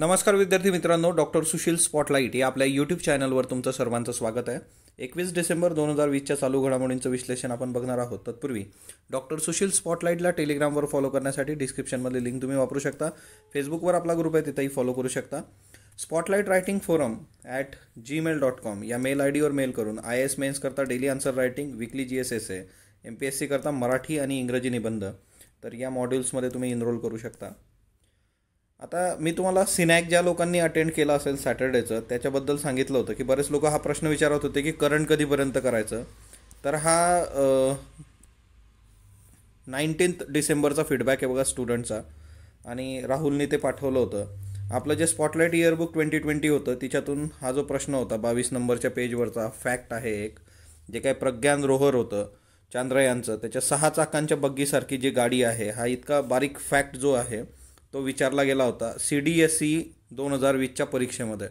नमस्कार विद्यार्थी मित्रांनो डॉक्टर सुशील स्पॉटलाईट या आपल्या यूट्यूब चॅनलवर तुमचं सर्वांचं स्वागत आहे एकवीस डिसेंबर दोन हजार वीसच्या चालू घडामोडींचं विश्लेषण आपण बघणार आहोत तत्पूर्वी डॉक्टर सुशील स्पॉटलाईटला टेलिग्रामवर फॉलो करण्यासाठी डिस्क्रिप्शनमध्ये लिंक तुम्ही वापरू शकता फेसबुकवर आपला ग्रुप आहे तिथेही फॉलो करू शकता spotlight writing forum at Gmail dot com या मेल आय डीवर मेल करून आय एस मेन्स करता daily answer writing weekly G S S A M P S C करता मराठी आणि इंग्रजी निबंध तर या मॉड्यूल्समध्ये तुम्ही इनरोल करू शकता आता मी तुम्हाला सिनॅक ज्या लोकांनी अटेंड केला असेल सॅटर्डेचं त्याच्याबद्दल सांगितलं होतं की बरेच लोक हा प्रश्न विचारत होते की करंट कधीपर्यंत करायचं तर हा नाईन्टीन्थ डिसेंबरचा फीडबॅक आहे बघा स्टुडंटचा आणि राहुलने ते पाठवलं होतं आपलं जे स्पॉटलाईट इयरबुक ट्वेंटी ट्वेंटी होतं तिच्यातून हा जो प्रश्न होता बावीस नंबरच्या पेजवरचा फॅक्ट आहे एक जे काही प्रज्ञान रोहर होतं चांद्रयांचं त्याच्या सहा चाकांच्या बग्गीसारखी जी गाडी आहे हा इतका बारीक फॅक्ट जो आहे तो विचारला गेला होता सी डी एस ई दोन हजार वीसच्या परीक्षेमध्ये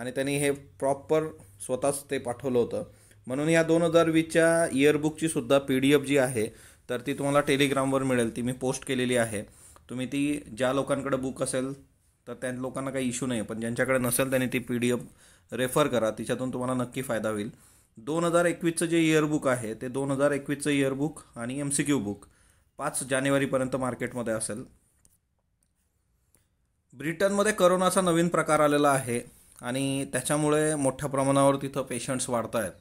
आणि त्यांनी हे प्रॉपर स्वतःच ते पाठवलं होतं म्हणून या दोन हजार वीसच्या इयरबुकची सुद्धा पी डी एफ जी आहे तर ती तुम्हाला टेलिग्रामवर मिळेल ती मी पोस्ट केलेली आहे तुम्ही ती ज्या लोकांकडे बुक असेल तर त्या लोकांना काही इश्यू नाही पण ज्यांच्याकडे नसेल त्यांनी ती पी डी एफ रेफर करा तिच्यातून तुम्हाला नक्की फायदा होईल दोन हजार एकवीसचं जे इयरबुक आहे ते दोन हजार एकवीसचं इयरबुक आणि एम सी क्यू बुक पाच जानेवारीपर्यंत मार्केटमध्ये असेल ब्रिटनमध्ये करोनाचा नवीन प्रकार आलेला आहे आणि त्याच्यामुळे मोठ्या प्रमाणावर तिथं पेशंट्स वाढत आहेत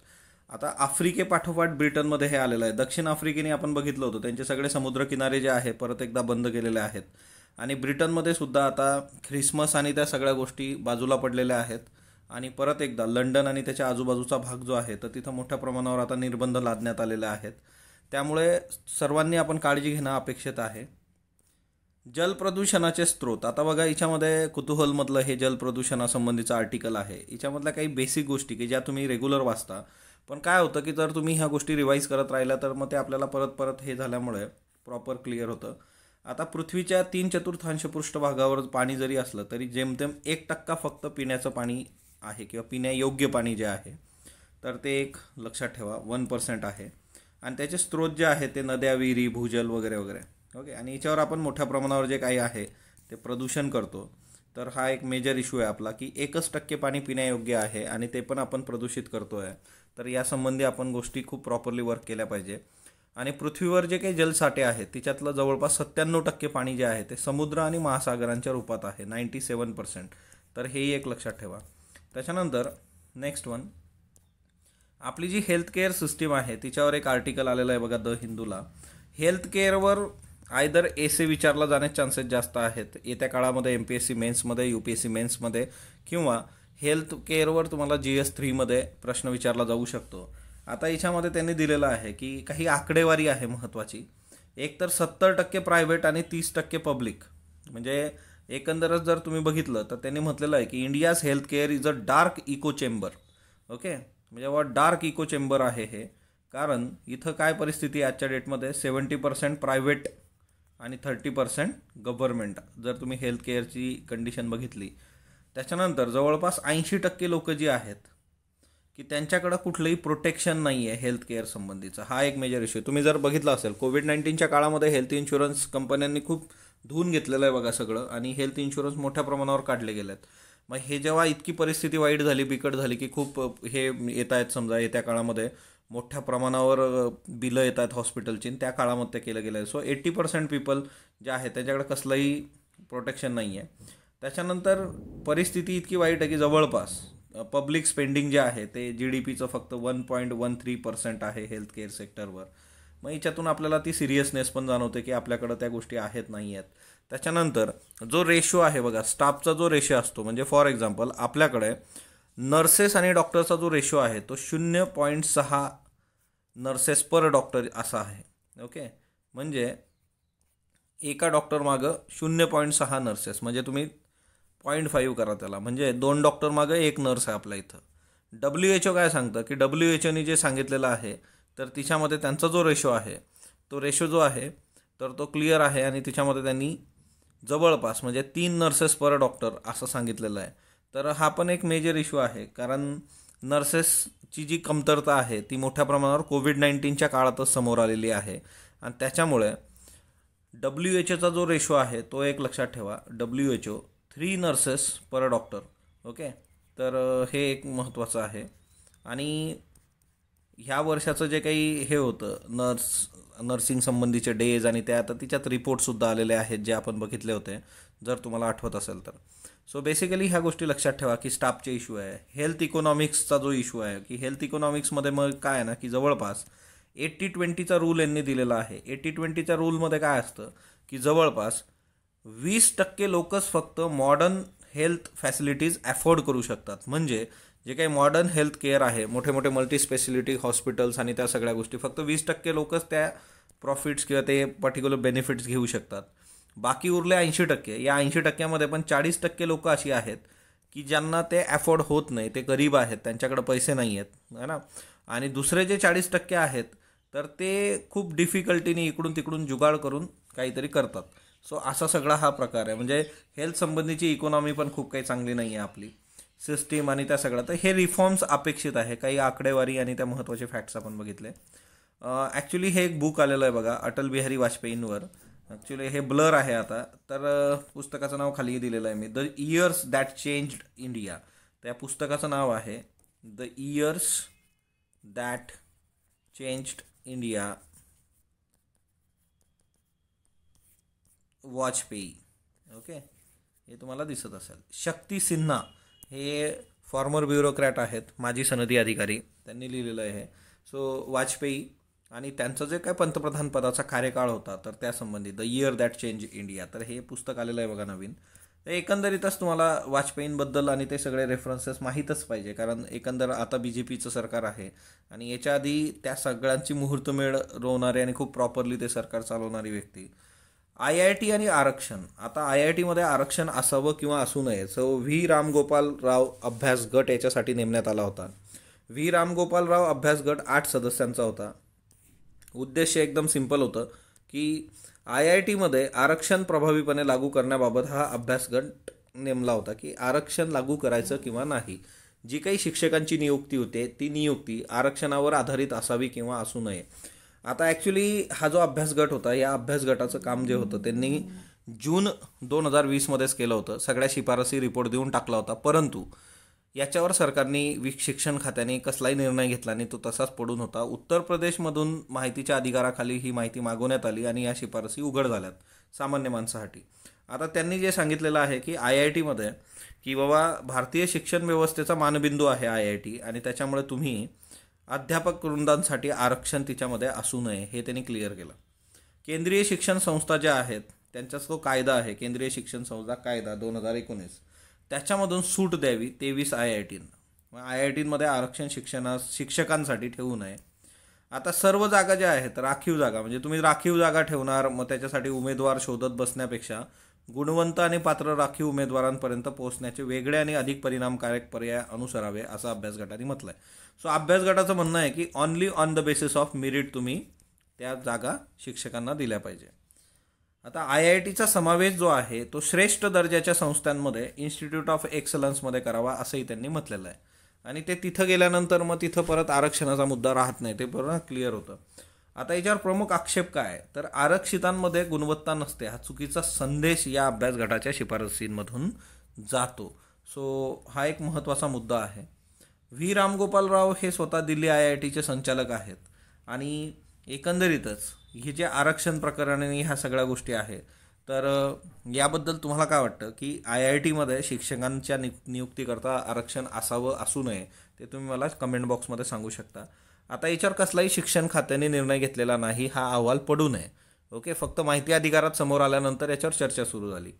आता आफ्रिकेपाठोपाठ ब्रिटनमध्ये हे आलेलं आहे दक्षिण आफ्रिकेने आपण बघितलं होतं त्यांचे सगळे समुद्रकिनारे जे आहे परत एकदा बंद केलेले आहेत आणि ब्रिटनमध्ये सुद्धा आता ख्रिसमस आणि त्या सगळ्या गोष्टी बाजूला पडलेल्या आहेत आणि परत एकदा लंडन आणि त्याच्या आजूबाजूचा भाग जो आहे तर तिथं मोठ्या प्रमाणावर आता निर्बंध लादण्यात आलेले आहेत त्यामुळे सर्वांनी आपण काळजी घेणं अपेक्षित आहे जलप्रदूषणाचे स्रोत आता बघा याच्यामध्ये कुतूहलमधलं हे जलप्रदूषणासंबंधीचं आर्टिकल आहे याच्यामधल्या काही बेसिक गोष्टी की ज्या तुम्ही रेग्युलर वाचता पण काय होतं की जर तुम्ही ह्या गोष्टी रिवाईज करत राहिल्या तर मग ते आपल्याला परत परत हे झाल्यामुळे प्रॉपर क्लिअर होतं आता पृथ्वीच्या तीन चतुर्थांश पृष्ठभागावर पाणी जरी असलं तरी जेमतेम एक टक्का फक्त पिण्याचं पाणी आहे किंवा पिण्यायोग्य पाणी जे आहे तर ते एक लक्षात ठेवा वन पर्सेंट आहे आणि त्याचे स्रोत जे आहे ते नद्या विहिरी भूजल वगैरे वगैरे ओके आणि याच्यावर आपण मोठ्या प्रमाणावर जे काही आहे ते प्रदूषण करतो तर हा एक मेजर इशू आहे आपला की एकच टक्के पाणी पिण्यायोग्य आहे आणि ते पण आपण प्रदूषित करतो आहे तर यासंबंधी आपण गोष्टी खूप प्रॉपरली वर्क केल्या पाहिजे आणि पृथ्वीवर जे काही जलसाठे आहेत तिच्यातलं जवळपास सत्त्याण्णव टक्के पाणी जे आहे ते समुद्र आणि महासागरांच्या रूपात आहे नाईन्टी सेवन पर्सेंट तर हेही एक लक्षात ठेवा त्याच्यानंतर नेक्स्ट वन आपली जी हेल्थ केअर सिस्टीम आहे तिच्यावर एक आर्टिकल आलेलं आहे बघा द हिंदूला हेल्थ केअरवर आयदर सी विचारला जाण्याचे चान्सेस जास्त आहेत येत्या काळामध्ये एम पी एस सी मेन्समध्ये यू पी एस सी मेन्समध्ये किंवा हेल्थ केअरवर तुम्हाला जी एस थ्रीमध्ये प्रश्न विचारला जाऊ शकतो आता याच्यामध्ये त्यांनी दिलेलं आहे की काही आकडेवारी आहे महत्त्वाची एक तर सत्तर टक्के प्रायव्हेट आणि तीस टक्के पब्लिक म्हणजे एकंदरच जर तुम्ही बघितलं तर त्यांनी म्हटलेलं आहे की India's health care is a dark echo chamber okay म्हणजे व डार्क इको चेंबर आहे हे कारण इथं काय परिस्थिती आजच्या डेटमध्ये सेवन्टी पर्सेंट प्रायव्हेट आणि थर्टी पर्सेंट गव्हर्नमेंट जर तुम्ही हेल्थ केअरची कंडिशन बघितली त्याच्यानंतर जवळपास ऐंशी टक्के लोक जी आहेत की त्यांच्याकडं कुठलंही प्रोटेक्शन नाही आहे हेल्थ केअर संबंधीचं हा एक मेजर इश्यू तुम्ही जर बघितला असेल कोविड नाईन्टीनच्या काळामध्ये हेल्थ इन्शुरन्स कंपन्यांनी खूप धुवून घेतलेलं आहे बघा सगळं आणि हेल्थ इन्शुरन्स मोठ्या प्रमाणावर काढले गेले आहेत मग हे जेव्हा इतकी परिस्थिती वाईट झाली बिकट झाली की खूप हे येत आहेत समजा येत्या काळामध्ये मोठ्या प्रमाणावर बिलं येतात हॉस्पिटलची त्या काळामध्ये केलं गेलं आहे सो एट्टी पर्सेंट पीपल जे आहे त्यांच्याकडे कसलंही प्रोटेक्शन नाही आहे त्याच्यानंतर परिस्थिती इतकी वाईट आहे की जवळपास पब्लिक स्पेंडिंग जे आहे ते जी डी पीचं फक्त one point one three percent आहे हेल्थ केअर सेक्टरवर मग याच्यातून आपल्याला ती सिरियसनेस पण जाणवते की आपल्याकडं त्या गोष्टी आहेत नाही आहेत त्याच्यानंतर जो रेशो आहे बघा स्टाफचा जो रेशो असतो म्हणजे फॉर एक्झाम्पल आपल्याकडे नर्सेस आणि डॉक्टरचा जो रेशो आहे तो शून्य पॉईंट सहा नर्सेस पर डॉक्टर असा आहे ओके म्हणजे एका डॉक्टर मागं शून्य पॉईंट सहा नर्सेस म्हणजे तुम्ही पॉईंट फाईव्ह करा त्याला म्हणजे दोन डॉक्टर मागं एक नर्स आहे आपल्या इथं डब्ल्यू एच ओ काय सांगतं की डब्ल्यू एच ओनी जे सांगितलेलं आहे तर तिच्यामध्ये त्यांचा जो रेशो आहे तो रेशो जो आहे तर तो क्लिअर आहे आणि तिच्यामध्ये त्यांनी जवळपास म्हणजे तीन नर्सेस पर डॉक्टर असं सांगितलेलं आहे तर हा पण एक मेजर इश्यू आहे कारण नर्सेसची जी कमतरता आहे ती मोठ्या प्रमाणावर कोविड नाईन्टीनच्या काळातच समोर आलेली आहे आणि त्याच्यामुळे डब्ल्यू एच ओचा जो रेशो आहे तो एक लक्षात ठेवा W H O three nurses per doctor okay तर हे एक महत्त्वाचं आहे आणि ह्या वर्षाचं जे काही हे होतं नर्स नर्सिंग संबंधीचे डेज आणि त्या आता तिच्यात रिपोर्टसुद्धा आलेले आहेत जे आपण बघितले होते जर तुम्हाला आठवत असेल तर सो बेसिकली ह्या गोष्टी लक्षात ठेवा की स्टाफचे इश्यू आहे हेल्थ इकॉनॉमिक्सचा जो इशू आहे की हेल्थ इकॉनॉमिक्समध्ये मग काय आहे ना की जवळपास एट्टी ट्वेंटीचा रूल यांनी दिलेला आहे एट्टी ट्वेंटीच्या रूलमध्ये काय असतं की जवळपास वीस टक्के लोकच फक्त मॉडर्न हेल्थ फॅसिलिटीज ॲफोर्ड करू शकतात म्हणजे जे काही मॉडर्न हेल्थ केअर आहे मोठे मोठे मल्टीस्पेशलिटी हॉस्पिटल्स आणि त्या सगळ्या गोष्टी फक्त वीस टक्के लोकच त्या प्रॉफिट्स किंवा ते पर्टिक्युलर बेनिफिट्स घेऊ शकतात बाकी उरले ऐंशी टक्के या ऐंशी टक्क्यामध्ये पण चाळीस टक्के लोक अशी आहेत की ज्यांना ते अफोर्ड होत नाही ते गरीब आहेत त्यांच्याकडे पैसे नाही आहेत है ना आणि दुसरे जे चाळीस टक्के आहेत तर ते खूप डिफिकल्टीने इकडून तिकडून जुगाड करून काहीतरी करतात सो असा सगळा हा प्रकार आहे म्हणजे हेल्थ संबंधीची इकॉनॉमी पण खूप काही चांगली नाही आहे आपली सिस्टीम आणि त्या सगळ्या तर हे रिफॉर्म्स अपेक्षित आहे काही आकडेवारी आणि त्या महत्त्वाचे फॅक्ट्स आपण बघितले ॲक्च्युली हे एक बुक आलेलं आहे बघा अटल बिहारी वाजपेयींवर ॲक्च्युली हे ब्लर आहे आता तर पुस्तकाचं नाव खाली दिलेलं आहे मी the years that changed India त्या पुस्तकाचं नाव आहे the years that changed India Vajpayee okay हे तुम्हाला दिसत असेल शक्ती सिन्हा हे फॉर्मर ब्युरोक्रॅट आहेत माजी सनदी अधिकारी त्यांनी लिहिलेलं आहे सो वाजपेयी आणि त्यांचं जे काय पंतप्रधान पदाचा कार्यकाळ होता तर त्यासंबंधी the year that change India तर हे पुस्तक आलेलं आहे बघा नवीन तर एकंदरीतच तुम्हाला वाजपेयींबद्दल आणि ते सगळे रेफरन्सेस माहीतच पाहिजे कारण एकंदर आता बी जे पीचं सरकार आहे आणि याच्या आधी त्या सगळ्यांची मुहूर्तमेळ रोवणारे आणि खूप प्रॉपरली ते सरकार चालवणारी व्यक्ती आय आय टी आणि आरक्षण आता आय आय टीमध्ये आरक्षण असावं किंवा असू नये सो व्ही रामगोपाल राव अभ्यास गट याच्यासाठी नेमण्यात आला होता व्ही रामगोपाल राव अभ्यास गट आठ सदस्यांचा होता उद्देश एकदम सिंपल होतं की आय आय टीमध्ये आरक्षण प्रभावीपणे लागू करण्याबाबत हा अभ्यासगट नेमला होता की आरक्षण लागू करायचं किंवा नाही जी काही शिक्षकांची नियुक्ती होते ती नियुक्ती आरक्षणावर आधारित असावी किंवा असू नये आता ॲक्च्युली हा जो अभ्यासगट होता या गटाचं काम जे होतं त्यांनी जून दोन हजार वीसमध्येच केलं होतं सगळ्या शिफारसी रिपोर्ट देऊन टाकला होता परंतु याच्यावर सरकारने शिक्षण खात्याने कसलाही निर्णय घेतला आणि तो तसाच पडून होता उत्तर प्रदेशमधून माहितीच्या अधिकाराखाली ही माहिती मागवण्यात आली आणि या शिफारसी उघड झाल्यात सामान्य माणसासाठी आता त्यांनी जे सांगितलेलं आहे की आय आय टीमध्ये की बाबा भारतीय शिक्षण व्यवस्थेचा मानबिंदू आहे आय आय टी आणि त्याच्यामुळे तुम्ही अध्यापक वृंदांसाठी आरक्षण तिच्यामध्ये असू नये हे त्यांनी क्लिअर केलं केंद्रीय शिक्षण संस्था ज्या आहेत त्यांचा तो कायदा आहे केंद्रीय शिक्षण संस्था कायदा दोन हजार एकोणीस त्याच्यामधून सूट द्यावी तेवीस आय आय टींना आय आय टीमध्ये आरक्षण शिक्षणा शिक्षकांसाठी ठेवू नये आता सर्व जागा ज्या आहेत राखीव जागा म्हणजे तुम्ही राखीव जागा ठेवणार मग त्याच्यासाठी उमेदवार शोधत बसण्यापेक्षा गुणवंत आणि पात्र राखीव उमेदवारांपर्यंत पोहोचण्याचे वेगळे आणि अधिक परिणामकारक पर्याय अनुसरावे असं अभ्यास गटाने म्हटलं आहे सो अभ्यास गटाचं म्हणणं आहे की only on the basis of merit तुम्ही त्या जागा शिक्षकांना दिल्या पाहिजे आता आय आय टीचा समावेश जो आहे तो श्रेष्ठ दर्जाच्या संस्थांमध्ये इन्स्टिट्यूट ऑफ एक्सलन्समध्ये करावा असंही त्यांनी म्हटलेलं आहे आणि ते तिथं गेल्यानंतर मग तिथं परत आरक्षणाचा मुद्दा राहत नाही ते पूर्ण क्लिअर होतं आता याच्यावर प्रमुख आक्षेप काय तर आरक्षितांमध्ये गुणवत्ता नसते हा चुकीचा संदेश या अभ्यास गटाच्या शिफारसींमधून जातो सो हा एक महत्त्वाचा मुद्दा आहे व्ही रामगोपालराव हे स्वतः दिल्ली आय आय टीचे संचालक आहेत आणि एकंदरीतच हे जे आरक्षण प्रकरण आणि ह्या सगळ्या गोष्टी आहेत तर याबद्दल तुम्हाला काय वाटतं की आय आय टीमध्ये शिक्षकांच्या नि नियुक्तीकरता आरक्षण असावं असू नये ते तुम्ही मला कमेंट बॉक्समध्ये सांगू शकता आता याच्यावर कसलाही शिक्षण खात्याने निर्णय घेतलेला नाही हा अहवाल पडू नये ओके फक्त माहिती अधिकारात समोर आल्यानंतर याच्यावर चर्चा सुरू झाली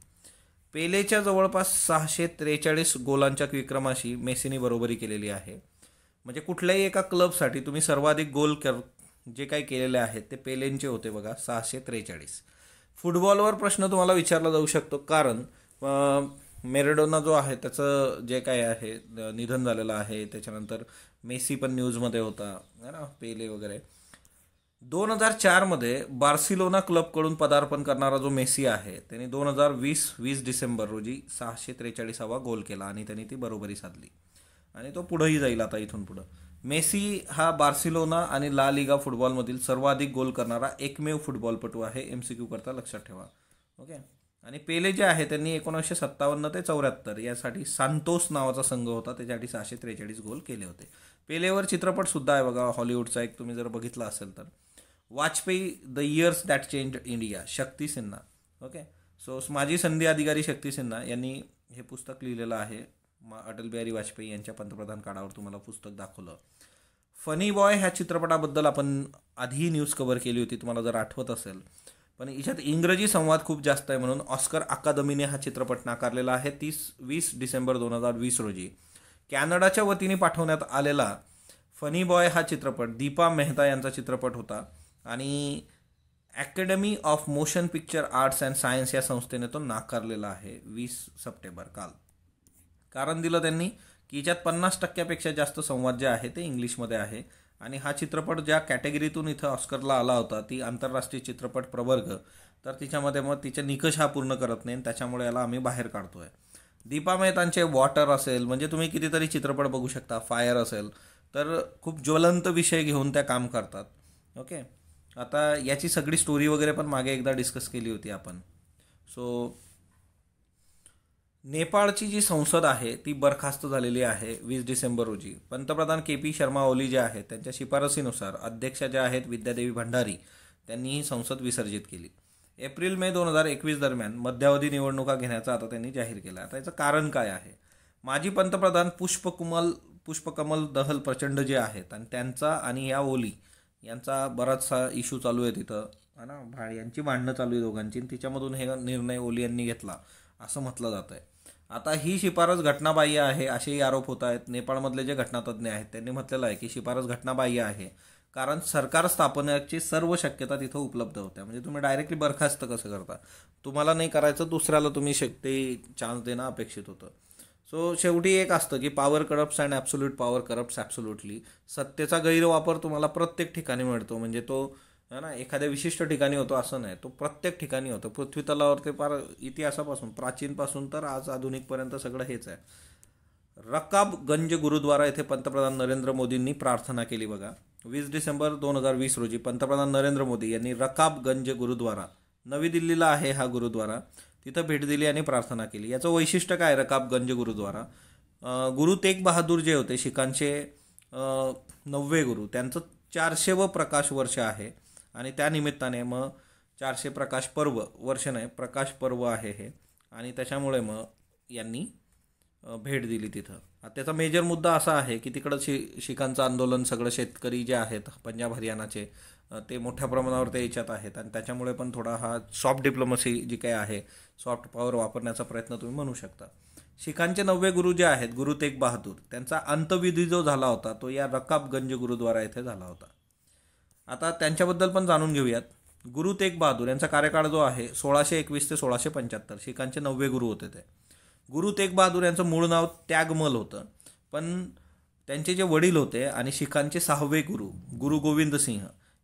पेलेच्या जवळपास सहाशे त्रेचाळीस गोलांच्या विक्रमाशी मेसीने बरोबरी केलेली आहे म्हणजे कुठल्याही एका क्लबसाठी तुम्ही सर्वाधिक गोल कर जे काही केलेले आहेत ते पेलेंचे होते बघा सहाशे त्रेचाळीस फुटबॉलवर प्रश्न तुम्हाला विचारला जाऊ शकतो कारण मेरेडोना जो आहे त्याचं जे काय आहे निधन झालेलं आहे त्याच्यानंतर मेसी पण न्यूजमध्ये होता है ना पेले वगैरे दोन हजार चारमध्ये बार्सिलोना क्लबकडून पदार्पण करणारा जो मेसी आहे त्याने दोन हजार वीस वीस डिसेंबर रोजी सहाशे त्रेचाळीसावा गोल केला आणि त्यांनी ती बरोबरी साधली आणि तो पुढंही जाईल आता इथून पुढं मेसी हा बार्सिलोना आणि ला लिगा फुटबॉलमधील सर्वाधिक गोल करणारा एकमेव फुटबॉलपटू आहे एम सी क्यू करता लक्षात ठेवा ओके आणि पेले जे आहे त्यांनी एकोणीसशे सत्तावन्न ते चौऱ्याहत्तर यासाठी सांतोस नावाचा संघ होता त्याच्यासाठी सहाशे त्रेचाळीस गोल केले होते पेलेवर चित्रपटसुद्धा आहे बघा हॉलिवूडचा एक तुम्ही जर बघितला असेल तर Vajpayee the years that change India Shakti Sinha okay so माझी संधी अधिकारी शक्ती सिन्हा यांनी हे पुस्तक लिहिलेलं आहे अटल बिहारी वाजपेयी यांच्या पंतप्रधान काळावर तुम्हाला पुस्तक दाखवलं फनी बॉय ह्या चित्रपटाबद्दल आपण आधीही न्यूज कव्हर केली होती तुम्हाला जर आठवत असेल पण याच्यात इंग्रजी संवाद खूप जास्त आहे म्हणून ऑस्कर अकादमीने हा चित्रपट नाकारलेला आहे तीस वीस डिसेंबर दोन हजार वीस रोजी कॅनडाच्या वतीने पाठवण्यात आलेला फनी बॉय हा चित्रपट दीपा मेहता यांचा चित्रपट होता आणि academy of motion picture arts and science या संस्थेने तो नाकारलेला आहे वीस सप्टेंबर काल कारण दिलं त्यांनी की याच्यात पन्नास टक्क्यापेक्षा जास्त संवाद जे आहे ते इंग्लिशमध्ये आहे आणि हा चित्रपट ज्या कॅटेगरीतून इथं ऑस्करला आला होता ती आंतरराष्ट्रीय चित्रपट प्रवर्ग तर तिच्यामध्ये मग तिचे निकष हा पूर्ण करत नाही आणि त्याच्यामुळे याला आम्ही बाहेर काढतो आहे दीपा मेहतांचे वॉटर असेल म्हणजे तुम्ही कितीतरी चित्रपट बघू शकता फायर असेल तर खूप ज्वलंत विषय घेऊन त्या काम करतात ओके आता याची सगळी स्टोरी वगैरे पण मागे एकदा डिस्कस केली होती आपण सो नेपाळची जी संसद आहे ती बरखास्त झालेली आहे वीस डिसेंबर रोजी पंतप्रधान के पी शर्मा ओली जे आहेत त्यांच्या शिफारसीनुसार अध्यक्षा ज्या आहेत विद्यादेवी भंडारी त्यांनी ही संसद विसर्जित केली एप्रिल मे दोन हजार एकवीस दरम्यान मध्यावधी निवडणुका घेण्याचा आता त्यांनी जाहीर केला आता याचं कारण काय आहे माजी पंतप्रधान पुष्पकुमल पुष्पकमल दहल प्रचंड जे आहेत आणि त्यांचा आणि या ओली यांचा बराचसा इशू चालू आहे तिथं हा ना यांची भांडणं चालू आहे दोघांची तिच्यामधून हे निर्णय ओली यांनी घेतला असं म्हटलं जातं आहे आता ही शिफारस घटनाबाह्य आहे असेही आरोप होत आहेत नेपाळमधले जे घटनातज्ञ आहेत त्यांनी म्हटलेलं आहे की शिफारस घटनाबाह्य आहे कारण सरकार स्थापनेची सर्व शक्यता तिथं उपलब्ध होत्या म्हणजे तुम्ही डायरेक्टली बरखास्त कसं करता तुम्हाला नाही करायचं दुसऱ्याला तुम्ही शकते चान्स देणं अपेक्षित होतं सो शेवटी एक असतं की power corrupts and absolute power corrupts absolutely सत्तेचा गैरवापर तुम्हाला प्रत्येक ठिकाणी मिळतो म्हणजे तो है ना एखाद्या विशिष्ट ठिकाणी होतो असं नाही तो प्रत्येक ठिकाणी होतो पृथ्वीतलावर ते फार इतिहासापासून प्राचीनपासून तर आज आधुनिकपर्यंत सगळं हेच आहे रकाबगंज गुरुद्वारा येथे पंतप्रधान नरेंद्र मोदींनी प्रार्थना केली बघा वीस डिसेंबर दोन हजार वीस रोजी पंतप्रधान नरेंद्र मोदी यांनी रकाबगंज गुरुद्वारा नवी दिल्लीला आहे हा गुरुद्वारा तिथं भेट दिली आणि प्रार्थना केली याचं वैशिष्ट्य काय रकाबगंज गुरुद्वारा गुरु तेग बहादूर जे होते शिखांचे नववे गुरु त्यांचं चारशे व प्रकाश वर्ष आहे आणि त्यानिमित्ताने मग चारशे प्रकाश पर्व वर्ष नाही प्रकाश पर्व आहे हे आणि त्याच्यामुळे मग यांनी भेट दिली तिथं त्याचा मेजर मुद्दा असा आहे की तिकडं शि शिकांचं आंदोलन सगळं शेतकरी जे आहेत पंजाब हरियाणाचे ते मोठ्या प्रमाणावर ते याच्यात आहेत आणि त्याच्यामुळे पण थोडा हा सॉफ्ट डिप्लोमसी जी काही आहे सॉफ्ट पॉवर वापरण्याचा प्रयत्न तुम्ही म्हणू शकता शिखांचे नववे गुरु जे आहेत गुरु तेग बहादूर त्यांचा अंतविधी जो झाला होता तो या रकाबगंज गुरुद्वारा येथे झाला होता आता त्यांच्याबद्दल पण जाणून घेऊयात गुरु तेग बहादूर यांचा कार्यकाळ जो आहे सोळाशे एकवीस ते सोळाशे पंच्याहत्तर शिखांचे नववे गुरु होते ते गुरु तेग बहादूर यांचं मूळ नाव त्यागमल होतं पण त्यांचे जे वडील होते आणि शिखांचे सहावे गुरु गुरु गोविंद सिंह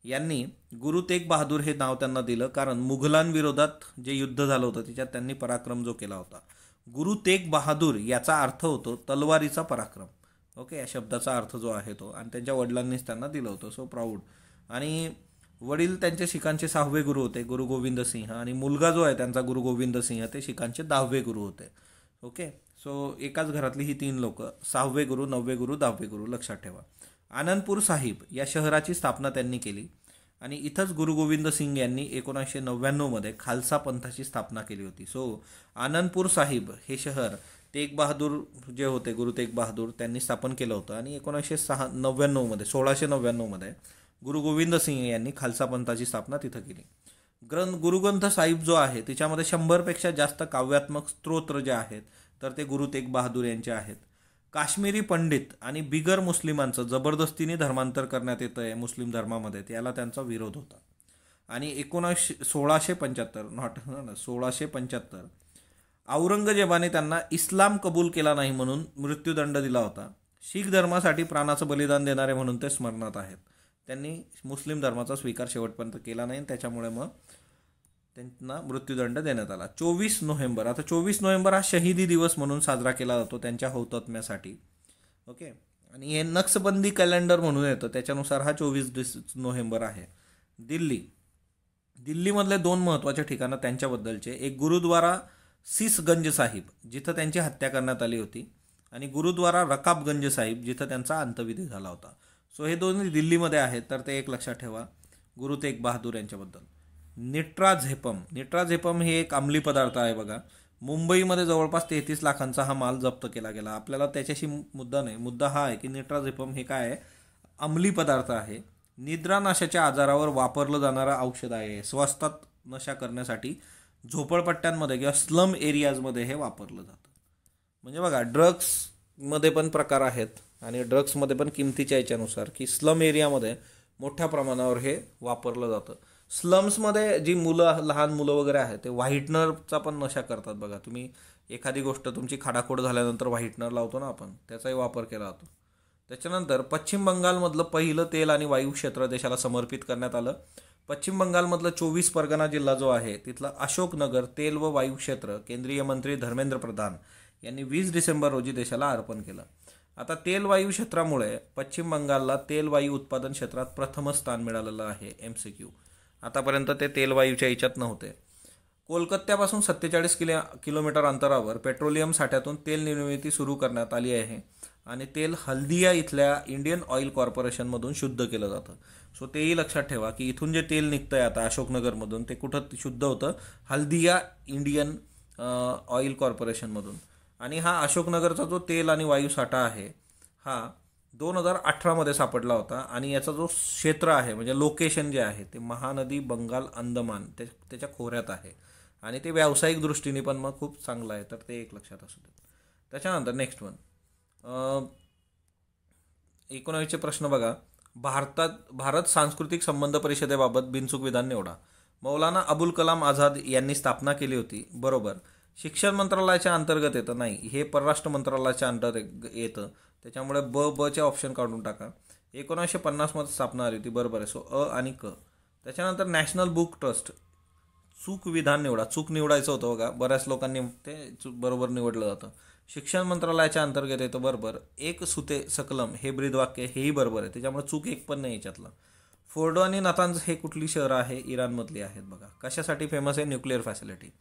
यांनी गुरु तेग बहादूर हे नाव त्यांना दिलं कारण मुघलांविरोधात जे युद्ध झालं होतं त्याच्यात त्यांनी पराक्रम जो केला होता गुरु तेग बहादूर याचा अर्थ होतो तलवारीचा पराक्रम ओके या शब्दाचा अर्थ जो आहे तो आणि त्यांच्या वडिलांनीच त्यांना दिलं होतं सो प्राऊड आणि वडील त्यांचे शिखांचे सहावे गुरु होते गुरु गोविंद सिंह आणि मुलगा जो आहे त्यांचा गुरु गोविंद सिंह ते शिखांचे दहावे गुरु होते ओके सो एकाच घरातली ही तीन लोक सहावे गुरु नववे गुरु दहावे गुरु लक्षात ठेवा आनंदपूर साहिब या शहराची स्थापना त्यांनी केली आणि इथंच गुरु गोविंद सिंग यांनी एकोणीसशे नव्याण्णवमध्ये खालसा पंथाची स्थापना केली होती सो आनंदपूर साहिब हे शहर तेग बहादूर जे होते गुरु तेग बहादूर त्यांनी स्थापन केलं होतं आणि एकोणीसशे सहा नव्याण्णवमध्ये सोळाशे नव्याण्णवमध्ये गुरु गोविंद सिंह यांनी खालसा पंथाची स्थापना तिथं केली ग्रंथ गुरुग्रंथ साहिब जो आहे त्याच्यामध्ये शंभरपेक्षा जास्त काव्यात्मक स्त्रोत्र जे आहेत तर ते गुरु तेग बहादूर यांचे आहेत काश्मीरी पंडित आणि बिगर मुस्लिमांचं जबरदस्तीने धर्मांतर करण्यात येतं आहे मुस्लिम धर्मामध्ये याला त्यांचा विरोध होता आणि एकोणाशे सोळाशे पंच्याहत्तर नॉट सोळाशे पंच्याहत्तर औरंगजेबाने त्यांना इस्लाम कबूल केला नाही म्हणून मृत्यूदंड दिला होता शीख धर्मासाठी प्राणाचं बलिदान देणारे म्हणून ते स्मरणात आहेत त्यांनी मुस्लिम धर्माचा स्वीकार शेवटपर्यंत केला नाही त्याच्यामुळे मग त्यांना मृत्यूदंड देण्यात आला चोवीस नोव्हेंबर आता चोवीस नोव्हेंबर हा शहीदी दिवस म्हणून साजरा केला जातो त्यांच्या हौतात्म्यासाठी ओके आणि हे नक्षबंदी कॅलेंडर म्हणून येतं त्याच्यानुसार हा चोवीस डिस नोव्हेंबर आहे दिल्ली दिल्लीमधले दोन महत्त्वाचे ठिकाणं त्यांच्याबद्दलचे एक गुरुद्वारा सिसगंज साहिब जिथं त्यांची हत्या करण्यात आली होती आणि गुरुद्वारा रकाबगंज साहिब जिथं त्यांचा अंतविधी झाला होता सो हे दोन्ही दिल्लीमध्ये आहेत तर ते एक लक्षात ठेवा गुरु तेग बहादूर यांच्याबद्दल निट्राझेपम निट्राझेपम हे एक अंमली पदार्थ आहे बघा मुंबईमध्ये जवळपास तेहतीस लाखांचा हा माल जप्त केला गेला आपल्याला त्याच्याशी मुद्दा नाही मुद्दा हा आहे की निट्राझेपम हे काय आहे अंमली पदार्थ आहे निद्रानाशाच्या आजारावर वापरलं जाणारं औषध आहे स्वस्तात नशा करण्यासाठी झोपडपट्ट्यांमध्ये किंवा स्लम एरियाजमध्ये हे वापरलं जातं म्हणजे बघा ड्रग्समध्ये पण प्रकार आहेत आणि ड्रग्समध्ये पण किमतीच्या याच्यानुसार की स्लम एरियामध्ये मोठ्या प्रमाणावर हे वापरलं जातं स्लम्समध्ये जी मुलं लहान मुलं वगैरे आहेत ते व्हाईटनरचा पण नशा करतात बघा तुम्ही एखादी गोष्ट तुमची खाडाखोड झाल्यानंतर व्हाईटनर लावतो ना आपण त्याचाही वापर केला जातो त्याच्यानंतर पश्चिम बंगालमधलं पहिलं तेल आणि वायू क्षेत्र देशाला समर्पित करण्यात आलं पश्चिम बंगालमधलं चोवीस परगणा जिल्हा जो आहे तिथला अशोकनगर तेल व वायू क्षेत्र केंद्रीय मंत्री धर्मेंद्र प्रधान यांनी वीस डिसेंबर रोजी देशाला अर्पण केलं आता तेलवायू क्षेत्रामुळे पश्चिम बंगालला तेलवायू उत्पादन क्षेत्रात प्रथम स्थान मिळालेलं आहे एम सी क्यू आतापर्यंत ते तेलवायूच्या याच्यात नव्हते कोलकात्यापासून सत्तेचाळीस किलो किलोमीटर अंतरावर पेट्रोलियम साठ्यातून तेल निर्मिती सुरू करण्यात आली आहे आणि तेल हल्दिया इथल्या इंडियन ऑइल कॉर्पोरेशनमधून शुद्ध केलं जातं सो तेही लक्षात ठेवा की इथून जे तेल निघतं आहे आता अशोकनगरमधून ते कुठं शुद्ध होतं हल्दिया इंडियन ऑइल कॉर्पोरेशनमधून आणि हा अशोकनगरचा जो तेल आणि वायू साठा आहे हा दोन हजार अठरामध्ये सापडला होता आणि याचा जो क्षेत्र आहे म्हणजे लोकेशन जे आहे ते महानदी बंगाल अंदमान त्याच्या खोऱ्यात आहे आणि ते व्यावसायिक दृष्टीने पण मग खूप चांगलं आहे तर ते एक लक्षात असू दे त्याच्यानंतर नेक्स्ट वन एकोणावीसचे प्रश्न बघा भारतात भारत सांस्कृतिक संबंध परिषदेबाबत बिनचूक विधान निवडा मौलाना अबुल कलाम आझाद यांनी स्थापना केली होती बरोबर शिक्षण मंत्रालयाच्या अंतर्गत येतं नाही हे परराष्ट्र मंत्रालयाच्या अंतर येतं त्याच्यामुळे ब बचे ऑप्शन काढून टाका एकोणीसशे पन्नासमध्ये स्थापना आली होती बरोबर आहे सो अ आणि क त्याच्यानंतर नॅशनल बुक ट्रस्ट चूक विधान निवडा चूक निवडायचं होतं बघा बऱ्याच लोकांनी ते बरोबर निवडलं जातं शिक्षण मंत्रालयाच्या अंतर्गत येतं बरोबर एक सुते सकलम हे ब्रीद वाक्य हेही बरोबर आहे त्याच्यामुळे चूक एक पण नाही याच्यातलं फोर्डो आणि नतांज हे कुठली शहरं आहे इराणमधली आहेत बघा कशासाठी फेमस आहे न्यूक्लिअर फॅसिलिटी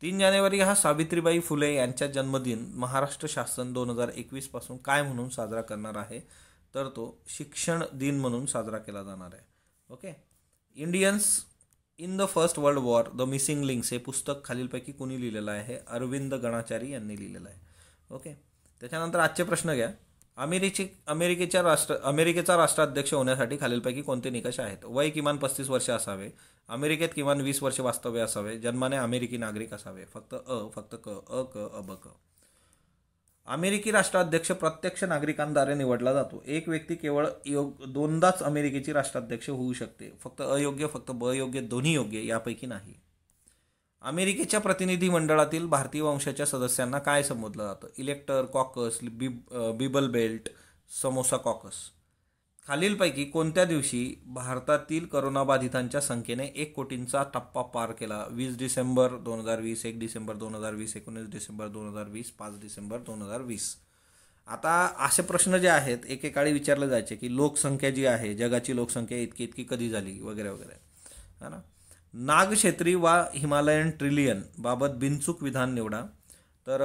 तीन जानेवारी हा सावित्रीबाई फुले यांचा जन्मदिन महाराष्ट्र शासन दोन हजार एकवीसपासून काय म्हणून साजरा करणार आहे तर तो शिक्षण दिन म्हणून साजरा केला जाणार आहे okay Indians in the first world war the missing links हे पुस्तक खालीलपैकी कोणी लिहिलेलं आहे अरविंद गणाचारी यांनी लिहिलेलं आहे ओके त्याच्यानंतर आजचे प्रश्न घ्या अमेरिके अमेरिकेच्या राष्ट्र अमेरिकेचा राष्ट्राध्यक्ष होण्यासाठी खालीलपैकी कोणते निकष आहेत वय किमान पस्तीस वर्ष असावे अमेरिकेत किमान वीस वर्ष वास्तव्य असावे जन्माने अमेरिकी नागरिक असावे फक्त अ फक्त क अ क अ ब क अमेरिकी राष्ट्राध्यक्ष प्रत्यक्ष नागरिकांद्वारे निवडला जातो एक व्यक्ती केवळ योग दोनदाच अमेरिकेची राष्ट्राध्यक्ष होऊ शकते फक्त अयोग्य फक्त ब दोन्ही योग्य यापैकी नाही अमेरिकेच्या प्रतिनिधी मंडळातील भारतीय वंशाच्या सदस्यांना काय संबोधलं जातं इलेक्टर कॉकस बिब बिबल बेल्ट समोसा कॉकस खालीलपैकी कोणत्या दिवशी भारतातील करोनाबाधितांच्या संख्येने एक कोटींचा टप्पा पार केला वीस डिसेंबर दोन हजार वीस एक डिसेंबर दोन हजार वीस एकोणीस डिसेंबर दोन हजार वीस पाच डिसेंबर दोन हजार वीस आता असे प्रश्न जे आहेत एकेकाळी विचारले जायचे की लोकसंख्या जी आहे जगाची लोकसंख्या इतकी इतकी कधी झाली वगैरे वगैरे है ना नागक्षेत्री वा हिमालयन ट्रिलियन बाबत बिनचूक विधान निवडा तर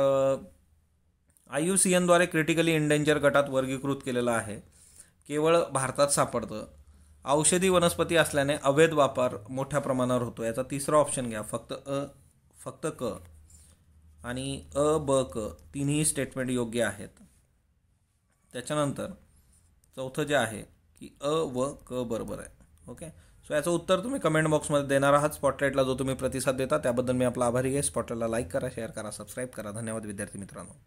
आय यू सी एनद्वारे क्रिटिकली इंडेंजर गटात वर्गीकृत केलेलं आहे केवळ भारतात सापडतं औषधी वनस्पती असल्याने अवैध वापर मोठ्या प्रमाणावर होतो याचा तिसरा ऑप्शन घ्या फक्त अ फक्त क आणि अ ब क तिन्ही स्टेटमेंट योग्य आहेत त्याच्यानंतर चौथं जे आहे की अ व क बरोबर आहे ओके सो याचं उत्तर तुम्ही कमेंट बॉक्समध्ये देणार आहात स्पॉटलाईटला जो तुम्ही प्रतिसाद देता त्याबद्दल मी आपला आभारी आहे स्पॉटलाईटला लाईक करा शेअर करा सबस्क्राईब करा धन्यवाद विद्यार्थी मित्रांनो